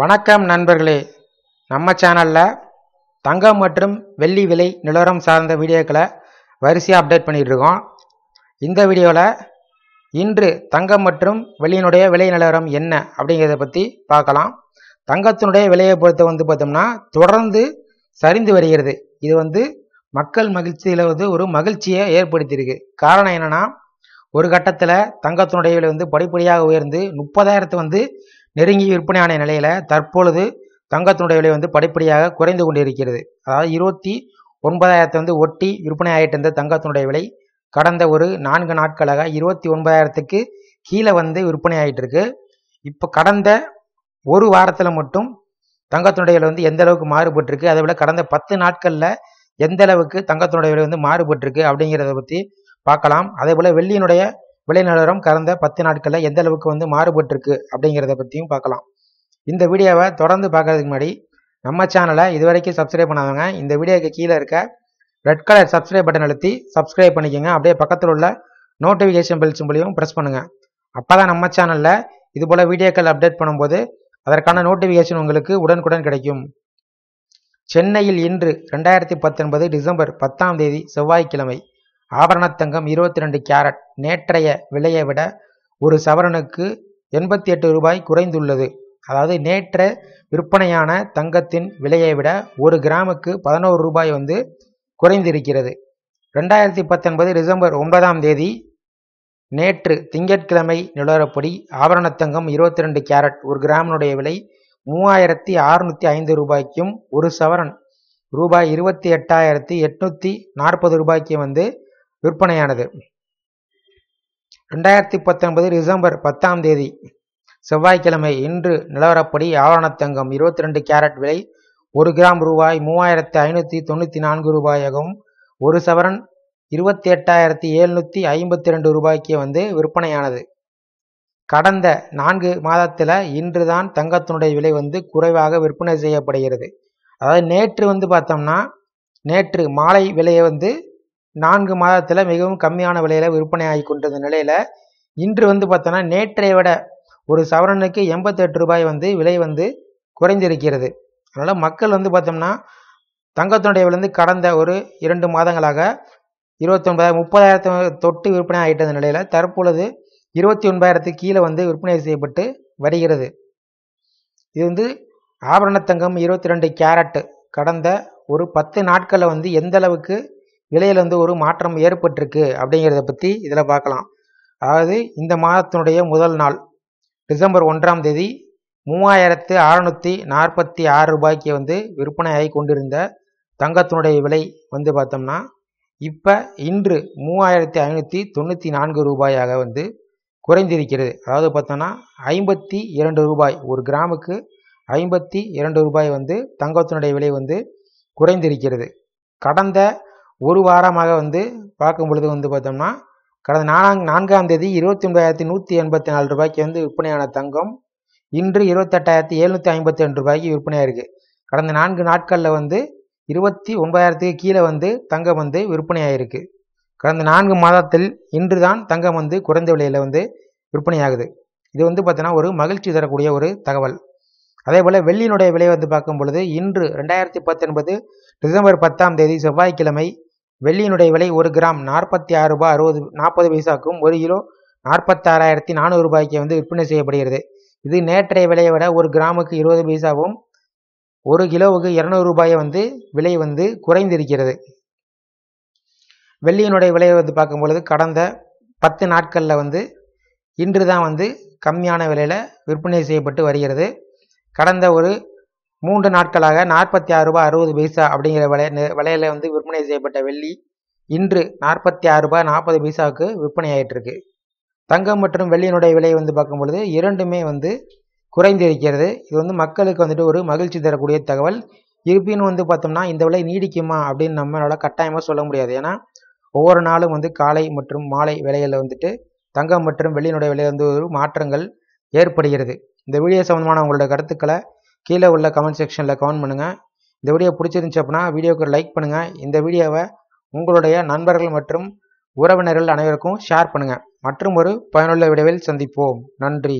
வணக்கம் நண்பர்களே நம்ம சேனலில் தங்கம் மற்றும் வெள்ளி விலை நிலவரம் சார்ந்த வீடியோக்களை வரிசையாக அப்டேட் பண்ணிகிட்ருக்கோம் இந்த வீடியோவில் இன்று தங்கம் மற்றும் வெள்ளியினுடைய விலை நிலவரம் என்ன அப்படிங்கிறத பற்றி பார்க்கலாம் தங்கத்தினுடைய விலையை பொறுத்த வந்து பார்த்தோம்னா தொடர்ந்து சரிந்து வருகிறது இது வந்து மக்கள் மகிழ்ச்சியில் வந்து ஒரு மகிழ்ச்சியை ஏற்படுத்தியிருக்கு காரணம் என்னென்னா ஒரு கட்டத்தில் தங்கத்தினுடைய விலை வந்து படிப்படியாக உயர்ந்து முப்பதாயிரத்து வந்து நெருங்கி விற்பனையான நிலையில் தற்பொழுது தங்கத்தினுடைய விலை வந்து படிப்படியாக குறைந்து கொண்டிருக்கிறது அதாவது இருபத்தி ஒன்பதாயிரத்தை வந்து ஒட்டி விற்பனை ஆகிட்டு இருந்த தங்கத்தினுடைய விலை கடந்த ஒரு நான்கு நாட்களாக இருபத்தி ஒன்பதாயிரத்துக்கு கீழே வந்து விற்பனை ஆகிட்டு இருக்கு இப்போ கடந்த ஒரு வாரத்தில் மட்டும் தங்கத்தினுடைய விலை வந்து எந்த அளவுக்கு மாறுபட்டிருக்கு அதை விட கடந்த பத்து நாட்களில் எந்த அளவுக்கு தங்கத்தினுடைய விலை வந்து மாறுபட்டிருக்கு அப்படிங்கிறத பற்றி பார்க்கலாம் அதே போல் வெள்ளியினுடைய விலை நிலவரம் கடந்த பத்து நாட்களில் எந்த அளவுக்கு வந்து மாறுபட்டிருக்கு அப்படிங்கிறத பற்றியும் பார்க்கலாம் இந்த வீடியோவை தொடர்ந்து பார்க்கறதுக்கு முன்னாடி நம்ம சேனலை இது வரைக்கும் சப்ஸ்கிரைப் பண்ணாதவங்க இந்த வீடியோக்கு கீழே இருக்க ரெட் கலர் சப்ஸ்கிரைப் பட்டன் அழுத்தி சப்ஸ்கிரைப் பண்ணிக்கோங்க அப்படியே பக்கத்தில் உள்ள நோட்டிஃபிகேஷன் பெல் சிம்பிளையும் ப்ரெஸ் பண்ணுங்கள் அப்போ தான் நம்ம சேனலில் இது போல் வீடியோக்கள் அப்டேட் பண்ணும்போது அதற்கான நோட்டிஃபிகேஷன் உங்களுக்கு உடனுக்குடன் கிடைக்கும் சென்னையில் இன்று ரெண்டாயிரத்தி பத்தொன்பது டிசம்பர் பத்தாம் தேதி செவ்வாய்க்கிழமை ஆபரணத்தங்கம் இருபத்தி ரெண்டு கேரட் நேற்றைய விலையை விட ஒரு சவரனுக்கு எண்பத்தி எட்டு ரூபாய் குறைந்துள்ளது அதாவது நேற்ற விற்பனையான தங்கத்தின் விலையை விட ஒரு கிராமுக்கு பதினோரு ரூபாய் வந்து குறைந்திருக்கிறது ரெண்டாயிரத்தி பத்தொன்பது டிசம்பர் ஒன்பதாம் தேதி நேற்று திங்கட்கிழமை நிலவரப்படி ஆபரணத்தங்கம் இருபத்தி ரெண்டு கேரட் ஒரு கிராமினுடைய விலை மூவாயிரத்தி அறுநூத்தி ஐந்து ரூபாய்க்கும் ஒரு சவரன் ரூபாய் இருபத்தி எட்டாயிரத்தி எட்நூற்றி நாற்பது ரூபாய்க்கு வந்து விற்பனையானது ரெண்டாயிரத்தி பத்தொன்பது டிசம்பர் பத்தாம் தேதி செவ்வாய்க்கிழமை இன்று நிலவரப்படி ஆவரணத்தங்கம் இருபத்தி ரெண்டு கேரட் விலை ஒரு கிராம் ரூபாய் மூவாயிரத்தி ஐநூற்றி தொண்ணூற்றி நான்கு ரூபாயாகவும் ஒரு சவரன் இருபத்தி எட்டாயிரத்தி எழுநூற்றி ஐம்பத்தி ரெண்டு ரூபாய்க்கு வந்து விற்பனையானது கடந்த நான்கு மாதத்தில் இன்று தான் தங்கத்தினுடைய விலை வந்து குறைவாக விற்பனை செய்யப்படுகிறது அதாவது நேற்று வந்து பார்த்தோம்னா நேற்று மாலை விலையை வந்து நான்கு மாதத்தில் மிகவும் கம்மியான விலையில் விற்பனை ஆகி கொண்டிருந்த நிலையில் இன்று வந்து பார்த்தோன்னா நேற்றை விட ஒரு சவரனுக்கு எண்பத்தெட்டு ரூபாய் வந்து விலை வந்து குறைந்திருக்கிறது அதனால் மக்கள் வந்து பார்த்தோம்னா தங்கத்தினுடைய விலைந்து கடந்த ஒரு இரண்டு மாதங்களாக இருபத்தொன்பதாயிரம் முப்பதாயிரத்து தொட்டு விற்பனை ஆகிட்ட நிலையில் தற்பொழுது இருபத்தி ஒன்பதாயிரத்துக்கு கீழே வந்து விற்பனை செய்யப்பட்டு வருகிறது இது வந்து ஆபரணத்தங்கம் இருபத்தி ரெண்டு கேரட்டு கடந்த ஒரு பத்து நாட்களில் வந்து எந்த அளவுக்கு விலையில் வந்து ஒரு மாற்றம் ஏற்பட்டிருக்கு அப்படிங்கிறத பற்றி இதில் பார்க்கலாம் அதாவது இந்த மாதத்தினுடைய முதல் நாள் டிசம்பர் ஒன்றாம் தேதி மூவாயிரத்து அறநூற்றி நாற்பத்தி ஆறு ரூபாய்க்கு வந்து விற்பனையாகி கொண்டிருந்த தங்கத்தினுடைய விலை வந்து பார்த்தோம்னா இப்போ இன்று மூவாயிரத்தி ஐநூற்றி தொண்ணூற்றி நான்கு ரூபாயாக வந்து குறைந்திருக்கிறது அதாவது பார்த்தோன்னா ஐம்பத்தி இரண்டு ரூபாய் ஒரு கிராமுக்கு ஐம்பத்தி இரண்டு ரூபாய் வந்து தங்கத்தினுடைய விலை வந்து குறைந்திருக்கிறது கடந்த ஒரு வாரமாக வந்து பார்க்கும் பொழுது வந்து பார்த்தோம்னா கடந்த நாலாம் நான்காம் தேதி இருபத்தி ஒன்பதாயிரத்தி நூற்றி எண்பத்தி நாலு ரூபாய்க்கு வந்து விற்பனையான தங்கம் இன்று இருபத்தெட்டாயிரத்தி எழுநூற்றி ஐம்பத்தி ரெண்டு ரூபாய்க்கு விற்பனையாக இருக்குது கடந்த நான்கு நாட்களில் வந்து இருபத்தி ஒன்பதாயிரத்துக்கு கீழே வந்து தங்கம் வந்து விற்பனையாயிருக்கு கடந்த நான்கு மாதத்தில் இன்று தான் தங்கம் வந்து குறைந்த விலையில் வந்து விற்பனையாகுது இது வந்து பார்த்தீங்கன்னா ஒரு மகிழ்ச்சி தரக்கூடிய ஒரு தகவல் அதே போல் வெள்ளியினுடைய விலை வந்து பார்க்கும் பொழுது இன்று ரெண்டாயிரத்தி பத்தொன்பது டிசம்பர் பத்தாம் தேதி செவ்வாய்க்கிழமை வெள்ளியினுடைய விலை ஒரு கிராம் நாற்பத்தி ஆறு ரூபாய் அறுபது நாற்பது பைசாக்கும் ஒரு கிலோ நாற்பத்தாறாயிரத்தி நானூறு ரூபாய்க்கு வந்து விற்பனை செய்யப்படுகிறது இது நேற்றைய விலையை விட ஒரு கிராமுக்கு இருபது பைசாவும் ஒரு கிலோவுக்கு இரநூறு ரூபாயை வந்து விலை வந்து குறைந்திருக்கிறது வெள்ளியினுடைய விலையை வந்து பார்க்கும் பொழுது கடந்த பத்து நாட்களில் வந்து இன்று தான் வந்து கம்மியான விலையில் விற்பனை செய்யப்பட்டு வருகிறது கடந்த ஒரு மூன்று நாட்களாக நாற்பத்தி ஆறு ரூபாய் அறுபது பைசா அப்படிங்கிற விலை விலையில வந்து விற்பனை செய்யப்பட்ட வெள்ளி இன்று நாற்பத்தி ஆறு ரூபாய் நாற்பது பைசாவுக்கு விற்பனை இருக்கு தங்கம் மற்றும் வெள்ளியினுடைய விலை வந்து பார்க்கும் பொழுது இரண்டுமே வந்து குறைந்திருக்கிறது இது வந்து மக்களுக்கு வந்துட்டு ஒரு மகிழ்ச்சி தரக்கூடிய தகவல் இருப்பினும் வந்து பார்த்தோம்னா இந்த விலை நீடிக்குமா அப்படின்னு நம்மளால் கட்டாயமாக சொல்ல முடியாது ஏன்னா ஒவ்வொரு நாளும் வந்து காலை மற்றும் மாலை விலைகளில் வந்துட்டு தங்கம் மற்றும் வெள்ளியினுடைய விலை வந்து ஒரு மாற்றங்கள் ஏற்படுகிறது இந்த வீடியோ சம்பந்தமான உங்களோட கருத்துக்களை கீழே உள்ள கமெண்ட் செக்ஷனில் கமெண்ட் பண்ணுங்கள் இந்த வீடியோ பிடிச்சிருந்துச்சி அப்படின்னா வீடியோக்கு லைக் பண்ணுங்கள் இந்த வீடியோவை உங்களுடைய நண்பர்கள் மற்றும் உறவினர்கள் அனைவருக்கும் ஷேர் பண்ணுங்கள் மற்றும் ஒரு பயனுள்ள விடைவில் சந்திப்போம் நன்றி